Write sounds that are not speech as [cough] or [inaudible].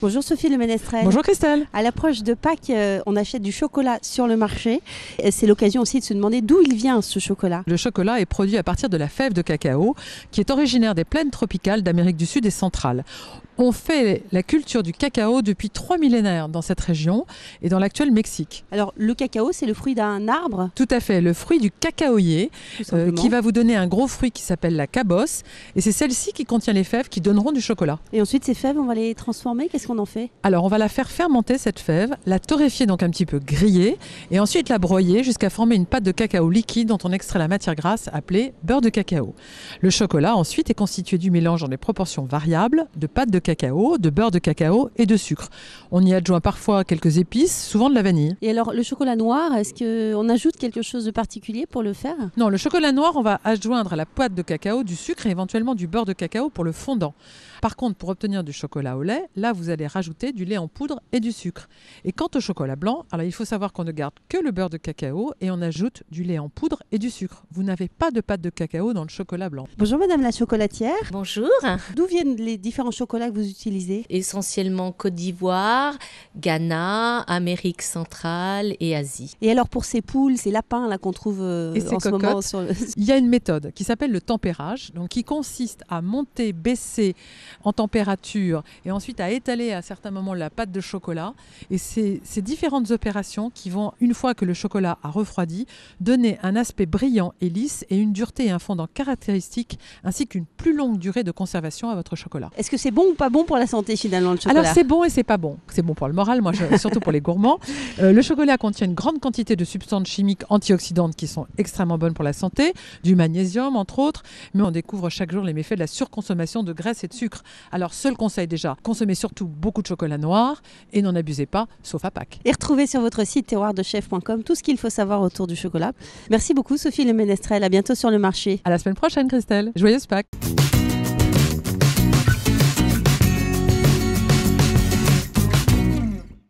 Bonjour Sophie Le Ménestrel. Bonjour Christelle. À l'approche de Pâques, euh, on achète du chocolat sur le marché. C'est l'occasion aussi de se demander d'où il vient ce chocolat. Le chocolat est produit à partir de la fève de cacao qui est originaire des plaines tropicales d'Amérique du Sud et centrale. On fait la culture du cacao depuis trois millénaires dans cette région et dans l'actuel Mexique. Alors le cacao, c'est le fruit d'un arbre Tout à fait, le fruit du cacaoyer euh, qui va vous donner un gros fruit qui s'appelle la cabosse et c'est celle-ci qui contient les fèves qui donneront du chocolat. Et ensuite ces fèves, on va les transformer, qu'est-ce qu'on en fait Alors on va la faire fermenter cette fève, la torréfier donc un petit peu griller, et ensuite la broyer jusqu'à former une pâte de cacao liquide dont on extrait la matière grasse appelée beurre de cacao. Le chocolat ensuite est constitué du mélange en des proportions variables de pâte de cacao cacao, de beurre de cacao et de sucre. On y adjoint parfois quelques épices, souvent de la vanille. Et alors le chocolat noir, est-ce qu'on ajoute quelque chose de particulier pour le faire Non, le chocolat noir, on va adjoindre à la pâte de cacao du sucre et éventuellement du beurre de cacao pour le fondant. Par contre, pour obtenir du chocolat au lait, là vous allez rajouter du lait en poudre et du sucre. Et quant au chocolat blanc, alors il faut savoir qu'on ne garde que le beurre de cacao et on ajoute du lait en poudre et du sucre. Vous n'avez pas de pâte de cacao dans le chocolat blanc. Bonjour madame la chocolatière. Bonjour. D'où viennent les différents chocolats que vous utilisez Essentiellement Côte d'Ivoire, Ghana, Amérique centrale et Asie. Et alors pour ces poules, ces lapins qu'on trouve euh, en ce moment sur [laughs] [laughs] Il y a une méthode qui s'appelle le tempérage, donc qui consiste à monter, baisser en température et ensuite à étaler à certains moments la pâte de chocolat. Et c'est ces différentes opérations qui vont, une fois que le chocolat a refroidi, donner un aspect brillant et lisse et une dureté et un fondant caractéristique ainsi qu'une plus longue durée de conservation à votre chocolat. Est-ce que c'est bon ou pas bon pour la santé finalement le chocolat. Alors c'est bon et c'est pas bon. C'est bon pour le moral, moi je, surtout pour les gourmands. [laughs] Euh, le chocolat contient une grande quantité de substances chimiques antioxydantes qui sont extrêmement bonnes pour la santé, du magnésium entre autres, mais on découvre chaque jour les méfaits de la surconsommation de graisse et de sucre. Alors seul conseil déjà, consommez surtout beaucoup de chocolat noir et n'en abusez pas, sauf à Pâques. Et retrouvez sur votre site terroirdechef.com tout ce qu'il faut savoir autour du chocolat. Merci beaucoup Sophie Le Ménestrel, à bientôt sur le marché. À la semaine prochaine Christelle, joyeuse Pâques.